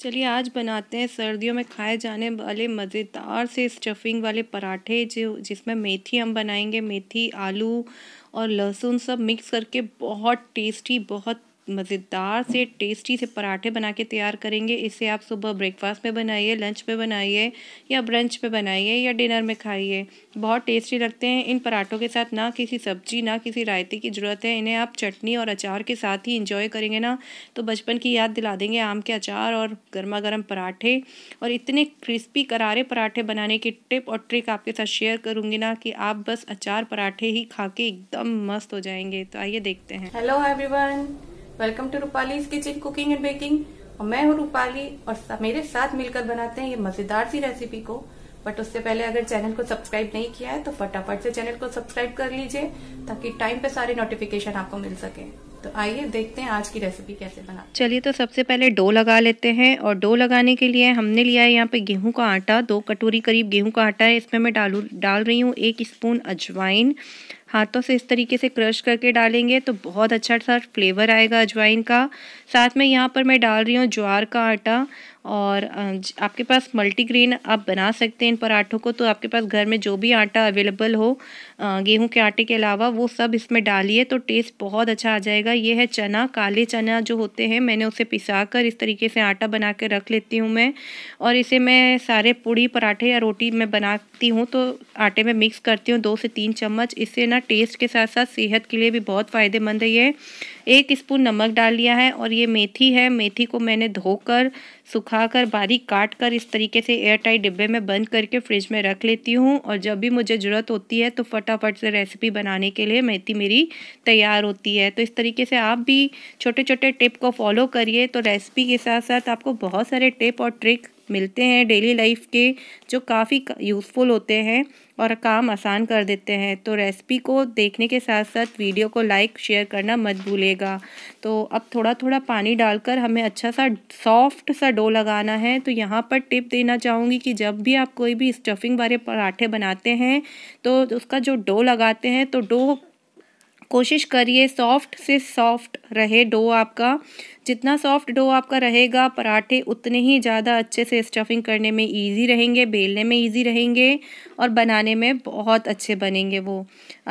चलिए आज बनाते हैं सर्दियों में खाए जाने वाले मज़ेदार से स्टफिंग वाले पराठे जो जिसमें मेथी हम बनाएंगे मेथी आलू और लहसुन सब मिक्स करके बहुत टेस्टी बहुत मज़ेदार से टेस्टी से पराठे बना के तैयार करेंगे इसे आप सुबह ब्रेकफास्ट में बनाइए लंच में बनाइए या ब्रंच में बनाइए या डिनर में खाइए बहुत टेस्टी लगते हैं इन पराठों के साथ ना किसी सब्जी ना किसी रायते की ज़रूरत है इन्हें आप चटनी और अचार के साथ ही इंजॉय करेंगे ना तो बचपन की याद दिला देंगे आम के अचार और गर्मा गर्म पराठे और इतने क्रिस्पी करारे पराठे बनाने की टिप और ट्रिक आपके साथ शेयर करूँगी ना कि आप बस अचार पराठे ही खा के एकदम मस्त हो जाएंगे तो आइए देखते हैं hello everyone welcome to Rupali's kitchen cooking and baking और मैं हूँ रूपाली और मेरे साथ मिलकर बनाते हैं ये मजेदार सी रेसिपी को बट उससे पहले अगर चैनल को सब्सक्राइब नहीं किया है तो फटाफट से चैनल को सब्सक्राइब कर लीजिए ताकि टाइम पे सारे नोटिफिकेशन आपको मिल सके तो आइए देखते हैं आज की रेसिपी कैसे बना चलिए तो सबसे पहले डो लगा लेते हैं और डो लगाने के लिए हमने लिया है यहाँ पे गेहूं का आटा दो कटोरी करीब गेहूं का आटा है इसमें मैं डालू डाल रही हूँ एक स्पून अजवाइन हाथों से इस तरीके से क्रश करके डालेंगे तो बहुत अच्छा सा फ्लेवर आएगा अजवाइन का साथ में यहाँ पर मैं डाल रही हूँ ज्वार का आटा और आपके पास मल्टीग्रेन आप बना सकते हैं इन पराठों को तो आपके पास घर में जो भी आटा अवेलेबल हो गेहूं के आटे के अलावा वो सब इसमें डालिए तो टेस्ट बहुत अच्छा आ जाएगा ये है चना काले चना जो होते हैं मैंने उसे पिसा कर इस तरीके से आटा बना के रख लेती हूँ मैं और इसे मैं सारे पूड़ी पराठे या रोटी में बनाती हूँ तो आटे में मिक्स करती हूँ दो से तीन चम्मच इससे ना टेस्ट के साथ साथ सेहत के लिए भी बहुत फ़ायदेमंद है ये एक स्पून नमक डाल लिया है और ये मेथी है मेथी को मैंने धोकर सुखाकर बारीक काट कर इस तरीके से एयर टाइट डिब्बे में बंद करके फ्रिज में रख लेती हूँ और जब भी मुझे ज़रूरत होती है तो फटाफट से रेसिपी बनाने के लिए मेथी मेरी तैयार होती है तो इस तरीके से आप भी छोटे छोटे टिप को फॉलो करिए तो रेसिपी के साथ साथ आपको बहुत सारे टिप और ट्रिक मिलते हैं डेली लाइफ के जो काफ़ी यूज़फुल होते हैं और काम आसान कर देते हैं तो रेसिपी को देखने के साथ साथ वीडियो को लाइक शेयर करना मत भूलेगा तो अब थोड़ा थोड़ा पानी डालकर हमें अच्छा सा सॉफ्ट सा डो लगाना है तो यहाँ पर टिप देना चाहूँगी कि जब भी आप कोई भी स्टफिंग वाले पराठे बनाते हैं तो उसका जो डो लगाते हैं तो डो कोशिश करिए सॉफ्ट से सॉफ्ट रहे डो आपका जितना सॉफ्ट डो आपका रहेगा पराठे उतने ही ज़्यादा अच्छे से स्टफिंग करने में इजी रहेंगे बेलने में इजी रहेंगे और बनाने में बहुत अच्छे बनेंगे वो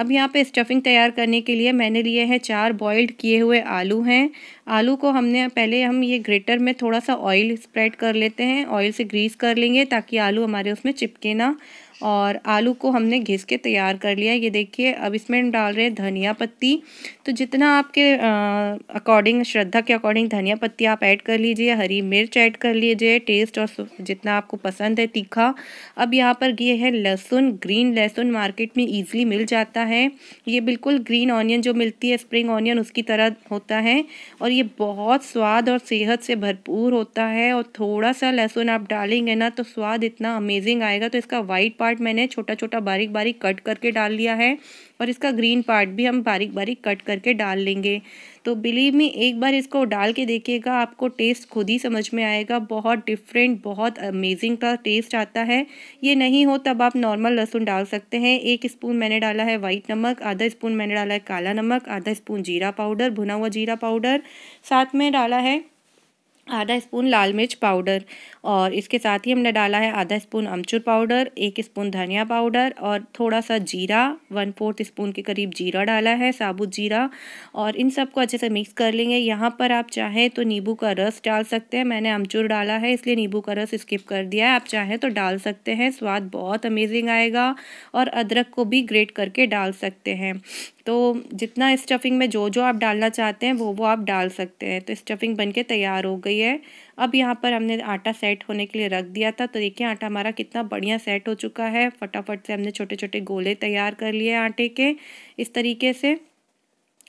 अब यहाँ पे स्टफिंग तैयार करने के लिए मैंने लिए हैं चार बॉइल्ड किए हुए आलू हैं आलू को हमने पहले हम ये ग्रेटर में थोड़ा सा ऑयल स्प्रेड कर लेते हैं ऑयल से ग्रीस कर लेंगे ताकि आलू हमारे उसमें चिपके ना और आलू को हमने घिस के तैयार कर लिया ये देखिए अब इसमें हम डाल रहे हैं धनिया पत्ती तो जितना आपके अकॉर्डिंग श्रद्धा के अकॉर्डिंग धनिया पत्ती आप ऐड कर लीजिए हरी मिर्च ऐड कर लीजिए टेस्ट और जितना आपको पसंद है तीखा अब यहाँ पर ये है लहसुन ग्रीन लहसुन मार्केट में ईजिली मिल जाता है ये बिल्कुल ग्रीन ऑनियन जो मिलती है स्प्रिंग ऑनियन उसकी तरह होता है और ये बहुत स्वाद और सेहत से भरपूर होता है और थोड़ा सा लहसुन आप डालेंगे ना तो स्वाद इतना अमेजिंग आएगा तो इसका वाइट पार्ट पार्ट मैंने छोटा छोटा बारीक बारीक कट करके डाल लिया है और इसका ग्रीन पार्ट भी हम बारीक बारीक कट करके डाल लेंगे तो बिलीव में एक बार इसको डाल के देखिएगा आपको टेस्ट खुद ही समझ में आएगा बहुत डिफरेंट बहुत अमेजिंग का टेस्ट आता है ये नहीं हो तब आप नॉर्मल लहसुन डाल सकते हैं एक स्पून मैंने डाला है वाइट नमक आधा स्पून मैंने डाला है काला नमक आधा स्पून जीरा पाउडर भुना हुआ जीरा पाउडर साथ में डाला है आधा स्पून लाल मिर्च पाउडर और इसके साथ ही हमने डाला है आधा स्पून अमचूर पाउडर एक स्पून धनिया पाउडर और थोड़ा सा जीरा वन फोर्थ स्पून के करीब जीरा डाला है साबुत जीरा और इन सब को अच्छे से मिक्स कर लेंगे यहाँ पर आप चाहें तो नींबू का रस डाल सकते हैं मैंने अमचूर डाला है इसलिए नींबू का रस स्किप कर दिया है आप चाहें तो डाल सकते हैं स्वाद बहुत अमेजिंग आएगा और अदरक को भी ग्रेट करके डाल सकते हैं तो जितना स्टफिंग में जो जो आप डालना चाहते हैं वो वो आप डाल सकते हैं तो स्टफिंग बन के तैयार हो गई है अब यहाँ पर हमने आटा सेट होने के लिए रख दिया था तो देखिए आटा हमारा कितना बढ़िया सेट हो चुका है फटाफट से हमने छोटे छोटे गोले तैयार कर लिए आटे के इस तरीके से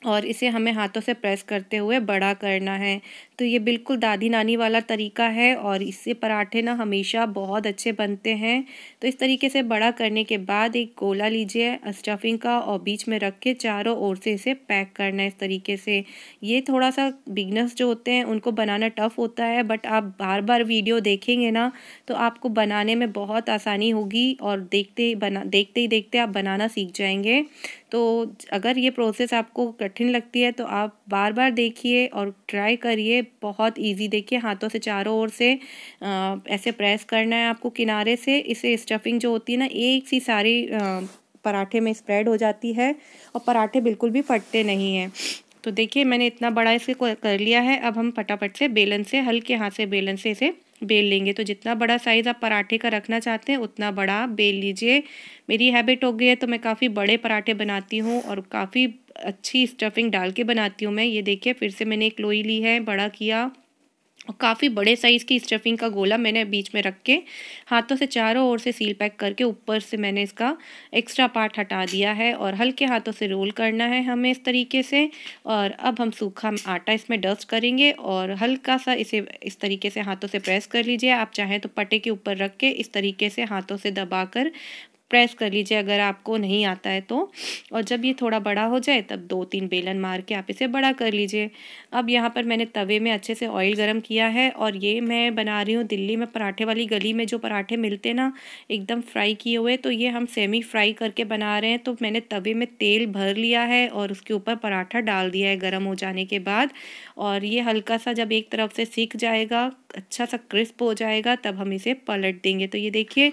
और इसे हमें हाथों से प्रेस करते हुए बड़ा करना है तो ये बिल्कुल दादी नानी वाला तरीका है और इससे पराठे ना हमेशा बहुत अच्छे बनते हैं तो इस तरीके से बड़ा करने के बाद एक गोला लीजिए स्टफिंग का और बीच में रख के चारों ओर से इसे पैक करना है इस तरीके से ये थोड़ा सा बिगनर्स जो होते हैं उनको बनाना टफ़ होता है बट आप बार बार वीडियो देखेंगे ना तो आपको बनाने में बहुत आसानी होगी और देखते ही बना देखते ही देखते आप बनाना सीख जाएंगे तो अगर ये प्रोसेस आपको कठिन लगती है तो आप बार बार देखिए और ट्राई करिए बहुत इजी देखिए हाथों से चारों ओर से आ, ऐसे प्रेस करना है आपको किनारे से इसे स्टफिंग जो होती है ना एक सी सारी पराठे में स्प्रेड हो जाती है और पराठे बिल्कुल भी फटते नहीं हैं तो देखिए मैंने इतना बड़ा इसे कर लिया है अब हम फटाफट से बेलन से हल्के हाथ से बेलन से इसे बेल लेंगे तो जितना बड़ा साइज़ आप पराठे का रखना चाहते हैं उतना बड़ा बेल लीजिए मेरी हैबिट हो गई है तो मैं काफ़ी बड़े पराठे बनाती हूँ और काफ़ी अच्छी स्टफिंग डाल के बनाती हूँ मैं ये देखिए फिर से मैंने एक लोई ली है बड़ा किया और काफ़ी बड़े साइज़ की स्टफिंग का गोला मैंने बीच में रख के हाथों से चारों ओर से सील पैक करके ऊपर से मैंने इसका एक्स्ट्रा पार्ट हटा दिया है और हल्के हाथों से रोल करना है हमें इस तरीके से और अब हम सूखा आटा इसमें डस्ट करेंगे और हल्का सा इसे इस तरीके से हाथों से प्रेस कर लीजिए आप चाहें तो पटे के ऊपर रख के इस तरीके से हाथों से दबा कर प्रेस कर लीजिए अगर आपको नहीं आता है तो और जब ये थोड़ा बड़ा हो जाए तब दो तीन बेलन मार के आप इसे बड़ा कर लीजिए अब यहाँ पर मैंने तवे में अच्छे से ऑयल गर्म किया है और ये मैं बना रही हूँ दिल्ली में पराठे वाली गली में जो पराठे मिलते ना एकदम फ्राई किए हुए तो ये हम सेमी फ्राई करके बना रहे हैं तो मैंने तवे में तेल भर लिया है और उसके ऊपर पराठा डाल दिया है गर्म हो जाने के बाद और ये हल्का सा जब एक तरफ से सीख जाएगा अच्छा सा क्रिस्प हो जाएगा तब हम इसे पलट देंगे तो ये देखिए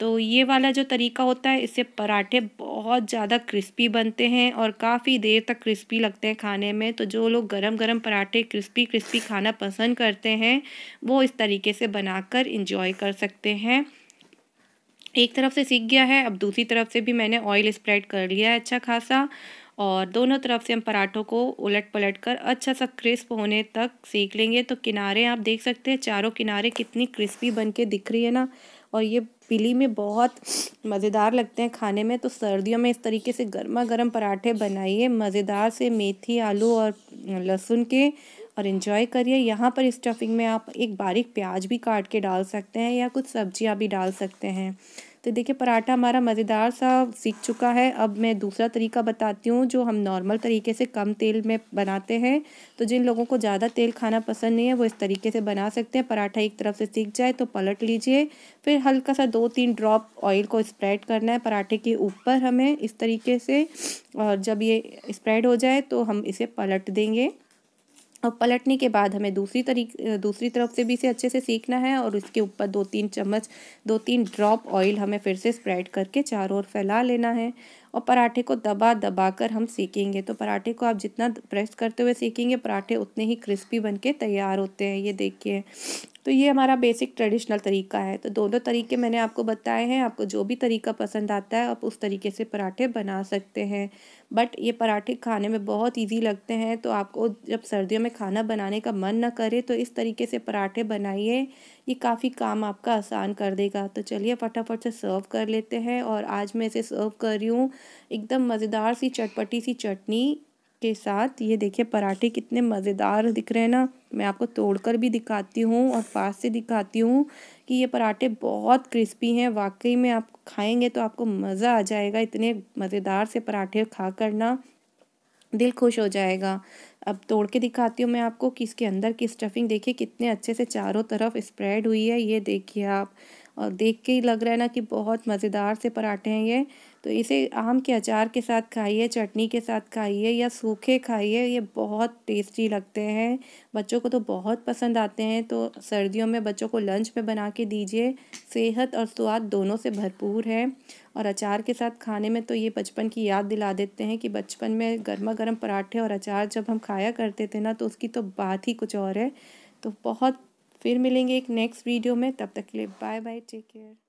तो ये वाला जो तरीका होता है इससे पराठे बहुत ज़्यादा क्रिस्पी बनते हैं और काफ़ी देर तक क्रिस्पी लगते हैं खाने में तो जो लोग गरम गरम पराठे क्रिस्पी क्रिस्पी खाना पसंद करते हैं वो इस तरीके से बनाकर इंजॉय कर सकते हैं एक तरफ से सीख गया है अब दूसरी तरफ से भी मैंने ऑयल स्प्रेड कर लिया है अच्छा खासा और दोनों तरफ से हम पराठों को उलट पलट कर अच्छा सा क्रिस्प होने तक सीख लेंगे तो किनारे आप देख सकते हैं चारों किनारे कितनी क्रिस्पी बन के दिख रही है ना और ये पिली में बहुत मज़ेदार लगते हैं खाने में तो सर्दियों में इस तरीके से गर्मा गर्म पराठे बनाइए मज़ेदार से मेथी आलू और लहसुन के और इन्जॉय करिए यहाँ पर स्टफिंग में आप एक बारीक प्याज भी काट के डाल सकते हैं या कुछ सब्जियाँ भी डाल सकते हैं तो देखिए पराठा हमारा मज़ेदार सा सीख चुका है अब मैं दूसरा तरीका बताती हूँ जो हम नॉर्मल तरीके से कम तेल में बनाते हैं तो जिन लोगों को ज़्यादा तेल खाना पसंद नहीं है वो इस तरीके से बना सकते हैं पराठा एक तरफ से सीख जाए तो पलट लीजिए फिर हल्का सा दो तीन ड्रॉप ऑयल को स्प्रेड करना है पराठे के ऊपर हमें इस तरीके से और जब ये स्प्रेड हो जाए तो हम इसे पलट देंगे और पलटने के बाद हमें दूसरी तरीके दूसरी तरफ से भी इसे अच्छे से सीखना है और इसके ऊपर दो तीन चम्मच दो तीन ड्रॉप ऑयल हमें फिर से स्प्रेड करके चारों ओर फैला लेना है और पराठे को दबा दबा कर हम सीखेंगे तो पराठे को आप जितना प्रेस करते हुए सीखेंगे पराठे उतने ही क्रिस्पी बन के तैयार होते हैं ये देखिए तो ये हमारा बेसिक ट्रेडिशनल तरीका है तो दोनों तरीके मैंने आपको बताए हैं आपको जो भी तरीका पसंद आता है आप उस तरीके से पराठे बना सकते हैं बट ये पराठे खाने में बहुत इजी लगते हैं तो आपको जब सर्दियों में खाना बनाने का मन ना करे तो इस तरीके से पराठे बनाइए ये काफ़ी काम आपका आसान कर देगा तो चलिए फटाफट से सर्व कर लेते हैं और आज मैं इसे सर्व कर रही हूँ एकदम मज़ेदार सी चटपटी सी चटनी के साथ ये देखिए पराठे कितने मज़ेदार दिख रहे हैं ना मैं आपको तोड़कर भी दिखाती हूँ और पास से दिखाती हूँ कि ये पराठे बहुत क्रिस्पी हैं वाकई में आप खाएंगे तो आपको मज़ा आ जाएगा इतने मज़ेदार से पराठे खा कर ना दिल खुश हो जाएगा अब तोड़ के दिखाती हूँ मैं आपको कि इसके अंदर की स्टफिंग देखिए कितने अच्छे से चारों तरफ स्प्रेड हुई है ये देखिए आप और देख के ही लग रहा है ना कि बहुत मज़ेदार से पराठे हैं ये तो इसे आम के अचार के साथ खाइए चटनी के साथ खाइए या सूखे खाइए ये बहुत टेस्टी लगते हैं बच्चों को तो बहुत पसंद आते हैं तो सर्दियों में बच्चों को लंच में बना के दीजिए सेहत और स्वाद दोनों से भरपूर है और अचार के साथ खाने में तो ये बचपन की याद दिला देते हैं कि बचपन में गर्मा गर्म पराठे और अचार जब हम खाया करते थे ना तो उसकी तो बात ही कुछ और है तो बहुत फिर मिलेंगे एक नेक्स्ट वीडियो में तब तक के लिए बाय बाय टेक केयर